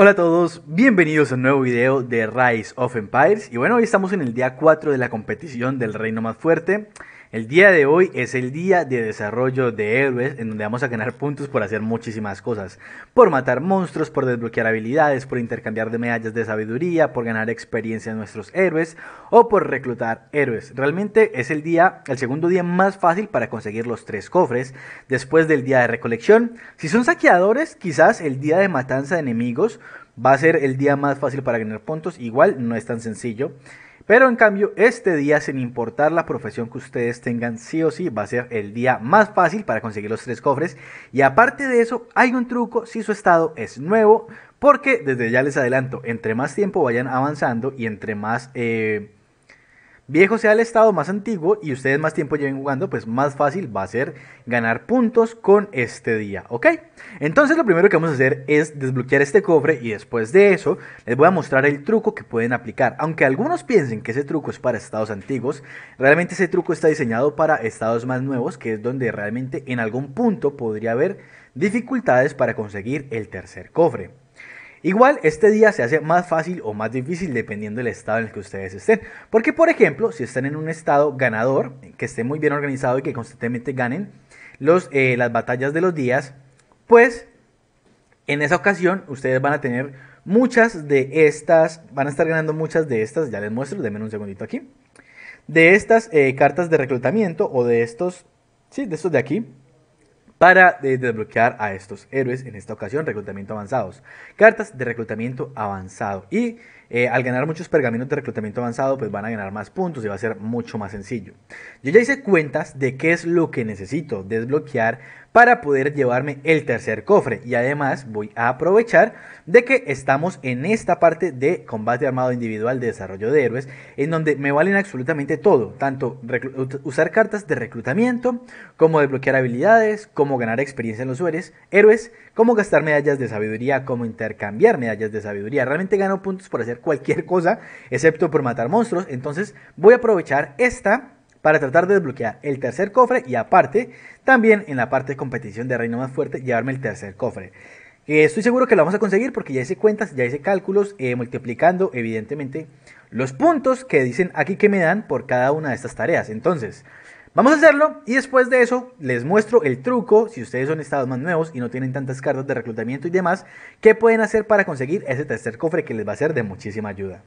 Hola a todos, bienvenidos a un nuevo video de Rise of Empires y bueno, hoy estamos en el día 4 de la competición del reino más fuerte. El día de hoy es el día de desarrollo de héroes en donde vamos a ganar puntos por hacer muchísimas cosas. Por matar monstruos, por desbloquear habilidades, por intercambiar de medallas de sabiduría, por ganar experiencia en nuestros héroes o por reclutar héroes. Realmente es el día, el segundo día más fácil para conseguir los tres cofres después del día de recolección. Si son saqueadores, quizás el día de matanza de enemigos va a ser el día más fácil para ganar puntos. Igual no es tan sencillo. Pero en cambio, este día, sin importar la profesión que ustedes tengan, sí o sí, va a ser el día más fácil para conseguir los tres cofres. Y aparte de eso, hay un truco si su estado es nuevo, porque desde ya les adelanto, entre más tiempo vayan avanzando y entre más... Eh, viejo sea el estado más antiguo y ustedes más tiempo lleven jugando, pues más fácil va a ser ganar puntos con este día, ¿ok? Entonces lo primero que vamos a hacer es desbloquear este cofre y después de eso les voy a mostrar el truco que pueden aplicar. Aunque algunos piensen que ese truco es para estados antiguos, realmente ese truco está diseñado para estados más nuevos, que es donde realmente en algún punto podría haber dificultades para conseguir el tercer cofre. Igual, este día se hace más fácil o más difícil dependiendo del estado en el que ustedes estén. Porque, por ejemplo, si están en un estado ganador, que esté muy bien organizado y que constantemente ganen eh, las batallas de los días, pues en esa ocasión ustedes van a tener muchas de estas, van a estar ganando muchas de estas, ya les muestro, denme un segundito aquí, de estas eh, cartas de reclutamiento o de estos, sí, de estos de aquí, para eh, desbloquear a estos héroes, en esta ocasión reclutamiento avanzados. Cartas de reclutamiento avanzado. Y eh, al ganar muchos pergaminos de reclutamiento avanzado, pues van a ganar más puntos y va a ser mucho más sencillo. Yo ya hice cuentas de qué es lo que necesito desbloquear para poder llevarme el tercer cofre. Y además voy a aprovechar de que estamos en esta parte de combate armado individual de desarrollo de héroes, en donde me valen absolutamente todo, tanto usar cartas de reclutamiento, como desbloquear habilidades, como ganar experiencia en los héroes, héroes, como gastar medallas de sabiduría, como intercambiar medallas de sabiduría. Realmente gano puntos por hacer cualquier cosa, excepto por matar monstruos. Entonces voy a aprovechar esta para tratar de desbloquear el tercer cofre y aparte, también en la parte de competición de reino más fuerte, llevarme el tercer cofre. Eh, estoy seguro que lo vamos a conseguir porque ya hice cuentas, ya hice cálculos, eh, multiplicando evidentemente los puntos que dicen aquí que me dan por cada una de estas tareas. Entonces, Vamos a hacerlo y después de eso les muestro el truco, si ustedes son estados más nuevos y no tienen tantas cartas de reclutamiento y demás, que pueden hacer para conseguir ese tercer cofre que les va a ser de muchísima ayuda.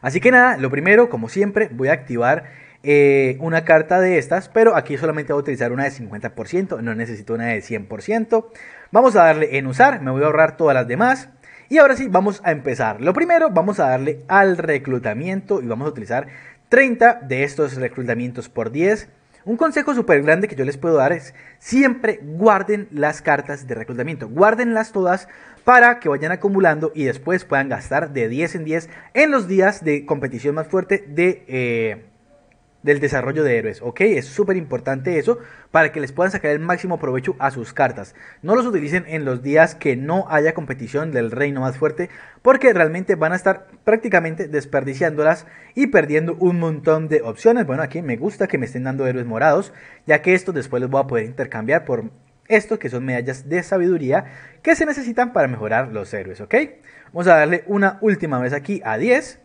Así que nada, lo primero, como siempre, voy a activar eh, una carta de estas, pero aquí solamente voy a utilizar una de 50%, no necesito una de 100%. Vamos a darle en usar, me voy a ahorrar todas las demás. Y ahora sí, vamos a empezar. Lo primero, vamos a darle al reclutamiento y vamos a utilizar 30 de estos reclutamientos por 10. Un consejo súper grande que yo les puedo dar es siempre guarden las cartas de reclutamiento, guárdenlas todas para que vayan acumulando y después puedan gastar de 10 en 10 en los días de competición más fuerte de, eh, del desarrollo de héroes, ¿ok? Es súper importante eso para que les puedan sacar el máximo provecho a sus cartas. No los utilicen en los días que no haya competición del reino más fuerte porque realmente van a estar prácticamente desperdiciándolas y perdiendo un montón de opciones. Bueno, aquí me gusta que me estén dando héroes morados, ya que estos después los voy a poder intercambiar por estos que son medallas de sabiduría que se necesitan para mejorar los héroes, ¿ok? Vamos a darle una última vez aquí a 10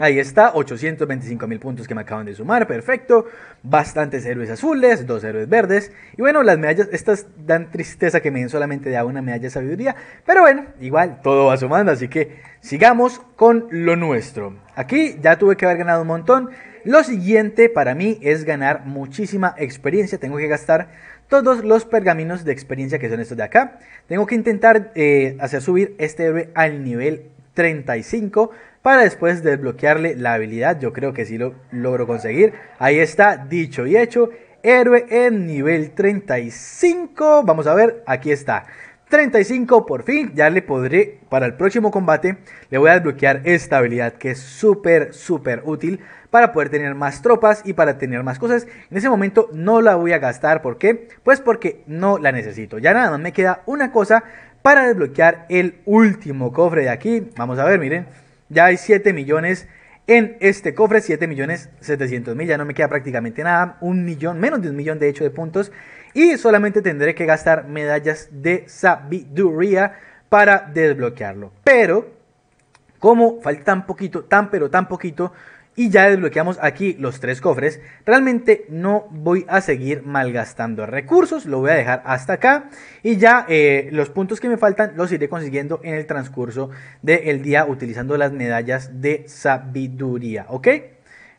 Ahí está, 825 mil puntos que me acaban de sumar, perfecto. Bastantes héroes azules, dos héroes verdes. Y bueno, las medallas, estas dan tristeza que me den solamente de una medalla de sabiduría. Pero bueno, igual, todo va sumando, así que sigamos con lo nuestro. Aquí ya tuve que haber ganado un montón. Lo siguiente para mí es ganar muchísima experiencia. Tengo que gastar todos los pergaminos de experiencia que son estos de acá. Tengo que intentar eh, hacer subir este héroe al nivel 35 para después desbloquearle la habilidad. Yo creo que sí lo logro conseguir. Ahí está, dicho y hecho. Héroe en nivel 35. Vamos a ver, aquí está. 35 por fin, ya le podré, para el próximo combate, le voy a desbloquear esta habilidad que es súper, súper útil para poder tener más tropas y para tener más cosas. En ese momento no la voy a gastar, ¿por qué? Pues porque no la necesito. Ya nada más me queda una cosa para desbloquear el último cofre de aquí. Vamos a ver, miren, ya hay 7 millones en este cofre, 7 millones 700 mil, ya no me queda prácticamente nada, un millón, menos de un millón de hecho de puntos. Y solamente tendré que gastar medallas de sabiduría para desbloquearlo. Pero, como falta tan poquito, tan pero tan poquito, y ya desbloqueamos aquí los tres cofres. Realmente no voy a seguir malgastando recursos, lo voy a dejar hasta acá y ya eh, los puntos que me faltan los iré consiguiendo en el transcurso del día utilizando las medallas de sabiduría, ¿ok?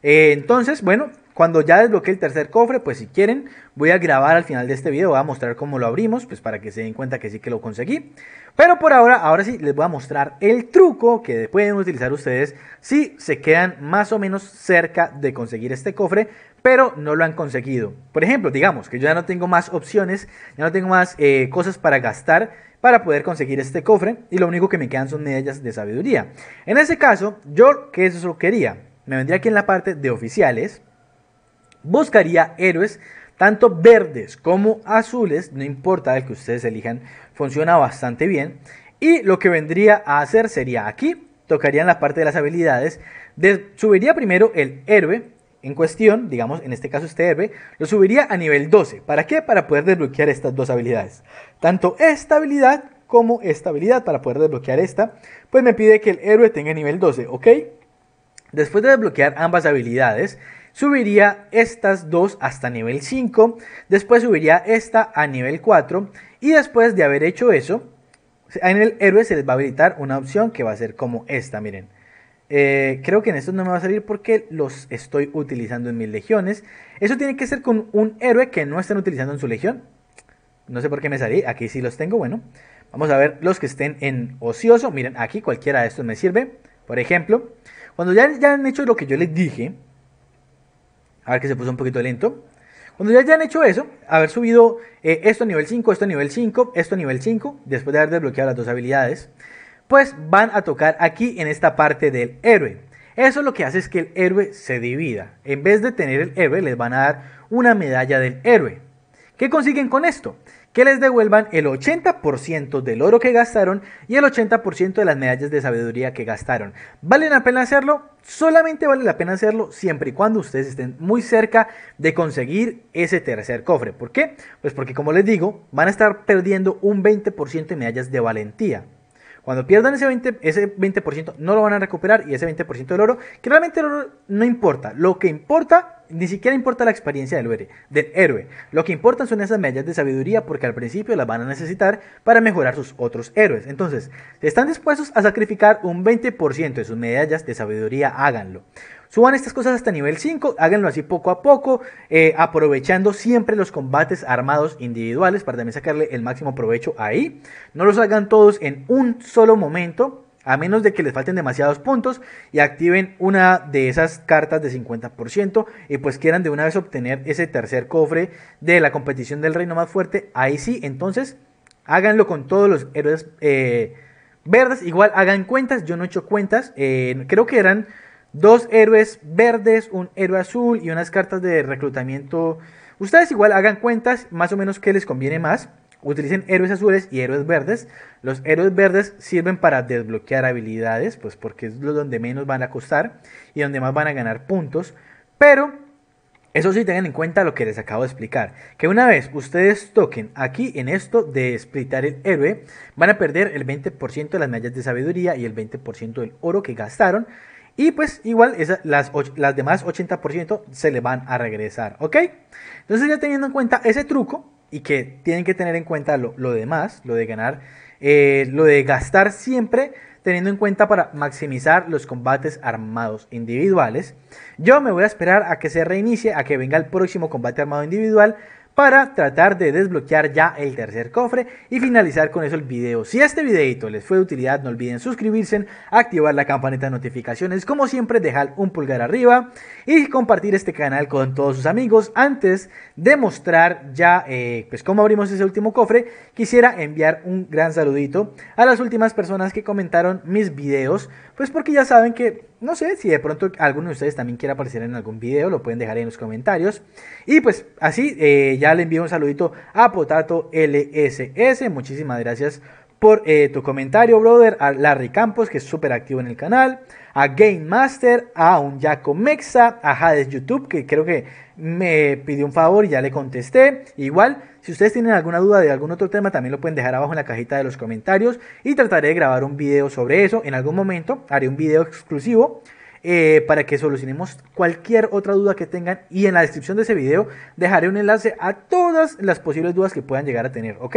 Eh, entonces, bueno, cuando ya desbloqueé el tercer cofre, pues si quieren, voy a grabar al final de este video, voy a mostrar cómo lo abrimos, pues para que se den cuenta que sí que lo conseguí. Pero por ahora, ahora sí, les voy a mostrar el truco que pueden utilizar ustedes si se quedan más o menos cerca de conseguir este cofre, pero no lo han conseguido. Por ejemplo, digamos que yo ya no tengo más opciones, ya no tengo más eh, cosas para gastar para poder conseguir este cofre y lo único que me quedan son medallas de sabiduría. En ese caso, yo que eso quería me vendría aquí en la parte de oficiales, buscaría héroes tanto verdes como azules, no importa el que ustedes elijan, funciona bastante bien. Y lo que vendría a hacer sería aquí, tocaría en la parte de las habilidades, subiría primero el héroe en cuestión, digamos en este caso este héroe, lo subiría a nivel 12. ¿Para qué? Para poder desbloquear estas dos habilidades. Tanto esta habilidad como esta habilidad, para poder desbloquear esta, pues me pide que el héroe tenga nivel 12, ¿ok? Después de desbloquear ambas habilidades, subiría estas dos hasta nivel 5, después subiría esta a nivel 4 y después de haber hecho eso, en el héroe se les va a habilitar una opción que va a ser como esta, miren. Eh, creo que en estos no me va a salir porque los estoy utilizando en mis legiones. Eso tiene que ser con un héroe que no estén utilizando en su legión. No sé por qué me salí, aquí sí los tengo, bueno. Vamos a ver los que estén en ocioso, miren aquí cualquiera de estos me sirve. Por ejemplo, cuando ya, han hecho lo que yo les dije, a ver que se puso un poquito lento. Cuando ya hayan hecho eso, haber subido eh, esto a nivel 5, esto a nivel 5, esto a nivel 5, después de haber desbloqueado las dos habilidades, pues van a tocar aquí en esta parte del héroe. Eso lo que hace es que el héroe se divida. En vez de tener el héroe, les van a dar una medalla del héroe. ¿Qué consiguen con esto? Que les devuelvan el 80% del oro que gastaron y el 80% de las medallas de sabiduría que gastaron. ¿Vale la pena hacerlo? Solamente vale la pena hacerlo siempre y cuando ustedes estén muy cerca de conseguir ese tercer cofre. ¿Por qué? Pues porque como les digo, van a estar perdiendo un 20% de medallas de valentía. Cuando pierdan ese 20%, ese 20% no lo van a recuperar y ese 20% del oro, que realmente el oro no importa. Lo que importa, ni siquiera importa la experiencia del héroe, del héroe. Lo que importan son esas medallas de sabiduría porque al principio las van a necesitar para mejorar sus otros héroes. Entonces, si están dispuestos a sacrificar un 20% de sus medallas de sabiduría, háganlo. Suban estas cosas hasta nivel 5, háganlo así poco a poco, eh, aprovechando siempre los combates armados individuales para también sacarle el máximo provecho ahí. No los hagan todos en un solo momento, a menos de que les falten demasiados puntos y activen una de esas cartas de 50% y pues quieran de una vez obtener ese tercer cofre de la competición del reino más fuerte, ahí sí, entonces háganlo con todos los héroes eh, verdes, igual hagan cuentas, yo no he hecho cuentas, eh, creo que eran Dos héroes verdes, un héroe azul y unas cartas de reclutamiento. Ustedes igual hagan cuentas, más o menos qué les conviene más. Utilicen héroes azules y héroes verdes. Los héroes verdes sirven para desbloquear habilidades, pues porque es donde menos van a costar y donde más van a ganar puntos. Pero eso sí, tengan en cuenta lo que les acabo de explicar. Que una vez ustedes toquen aquí en esto de splitar el héroe, van a perder el 20% de las medallas de sabiduría y el 20% del oro que gastaron. Y pues igual las, las demás 80% se le van a regresar, ¿ok? Entonces ya teniendo en cuenta ese truco y que tienen que tener en cuenta lo, demás, lo de ganar, eh, lo de gastar siempre teniendo en cuenta para maximizar los combates armados individuales. Yo me voy a esperar a que se reinicie, a que venga el próximo combate armado individual para tratar de desbloquear ya el tercer cofre y finalizar con eso el video. Si este videito les fue de utilidad, no olviden suscribirse, activar la campanita de notificaciones, como siempre dejar un pulgar arriba y compartir este canal con todos sus amigos. Antes de mostrar ya eh, pues cómo abrimos ese último cofre, quisiera enviar un gran saludito a las últimas personas que comentaron mis videos, pues porque ya saben que no sé si de pronto alguno de ustedes también quiera aparecer en algún video, lo pueden dejar en los comentarios. Y pues así, eh, ya le envío un saludito a Potato LSS. Muchísimas gracias por eh, tu comentario, brother. A Larry Campos, que es súper activo en el canal. A Game Master, a un Jaco Mexa, a Hades YouTube, que creo que me pidió un favor y ya le contesté. Igual, si ustedes tienen alguna duda de algún otro tema, también lo pueden dejar abajo en la cajita de los comentarios. Y trataré de grabar un video sobre eso. En algún momento haré un video exclusivo. Eh, para que solucionemos cualquier otra duda que tengan. Y en la descripción de ese video dejaré un enlace a todas las posibles dudas que puedan llegar a tener, ¿ok?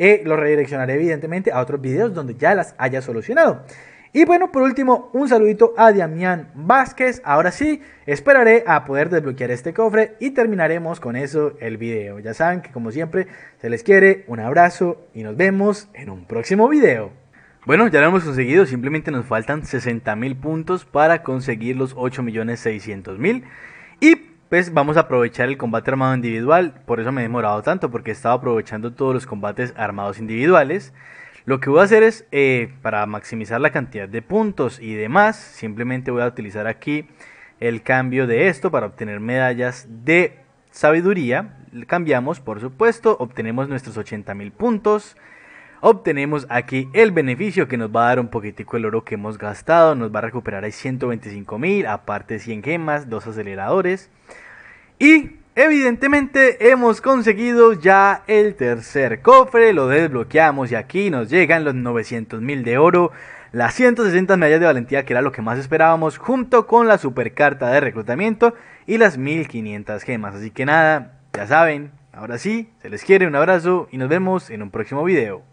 Y lo redireccionaré evidentemente a otros videos donde ya las haya solucionado. Y bueno, por último, un saludito a Damián Vázquez. Ahora sí, esperaré a poder desbloquear este cofre y terminaremos con eso el video. Ya saben que como siempre, se les quiere, un abrazo y nos vemos en un próximo video. Bueno, ya lo hemos conseguido, simplemente nos faltan 60 mil puntos para conseguir los 8.600.000. Y pues vamos a aprovechar el combate armado individual. Por eso me he demorado tanto, porque estaba aprovechando todos los combates armados individuales. Lo que voy a hacer es, eh, para maximizar la cantidad de puntos y demás, simplemente voy a utilizar aquí el cambio de esto para obtener medallas de sabiduría. Cambiamos, por supuesto, obtenemos nuestros 80.000 puntos obtenemos aquí el beneficio que nos va a dar un poquitico el oro que hemos gastado, nos va a recuperar ahí 125 mil, aparte 100 gemas, dos aceleradores y evidentemente hemos conseguido ya el tercer cofre, lo desbloqueamos y aquí nos llegan los 900 mil de oro. Las 160 medallas de valentía, que era lo que más esperábamos, junto con la supercarta de reclutamiento y las 1500 gemas. Así que nada, ya saben, Ahora sí, se les quiere un abrazo y nos vemos en un próximo video.